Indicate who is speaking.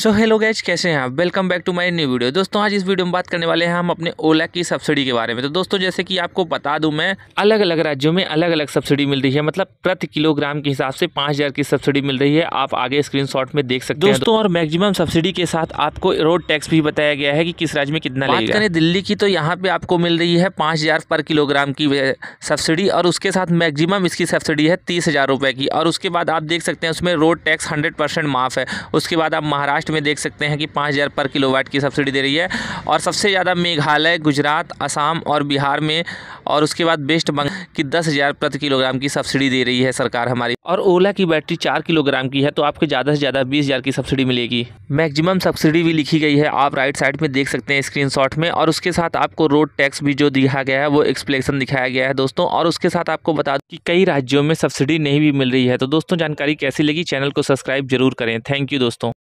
Speaker 1: so hello गैच कैसे हैं आप welcome back to my new video दोस्तों आज इस वीडियो में बात करने वाले हैं हम अपने ओला की सब्सिडी के बारे में तो दोस्तों जैसे कि आपको बता दूं मैं अलग अलग राज्यों में अलग अलग सब्सिडी मिल रही है मतलब प्रति किलोग्राम के हिसाब से पाँच हज़ार की सब्सिडी मिल रही है आप आगे स्क्रीन में देख सकते दोस्तों हैं दोस्तों और मैक्मम सब्सिडी के साथ आपको रोड टैक्स भी बताया गया है कि किस राज्य में कितना बात करें दिल्ली की तो यहाँ पर आपको मिल रही है पाँच पर किलोग्राम की सब्सिडी और उसके साथ मैक्सिमम इसकी सब्सिडी है तीस की और उसके बाद आप देख सकते हैं उसमें रोड टैक्स हंड्रेड माफ़ है उसके बाद आप महाराष्ट्र लास्ट में देख सकते हैं कि पाँच हज़ार पर किलोवाट की सब्सिडी दे रही है और सबसे ज़्यादा मेघालय गुजरात असम और बिहार में और उसके बाद वेस्ट बंगाल की दस हज़ार प्रति किलोग्राम की सब्सिडी दे रही है सरकार हमारी और ओला की बैटरी चार किलोग्राम की है तो आपको ज़्यादा से ज़्यादा बीस हज़ार की सब्सिडी मिलेगी मैक्सिमम सब्सिडी भी लिखी गई है आप राइट साइड में देख सकते हैं स्क्रीन में और उसके साथ आपको रोड टैक्स भी जो दिया गया है वो एक्सप्लेसन दिखाया गया है दोस्तों और उसके साथ आपको बता दूँ कि कई राज्यों में सब्सिडी नहीं भी मिल रही है तो दोस्तों जानकारी कैसी लगी चैनल को सब्सक्राइब जरूर करें थैंक यू दोस्तों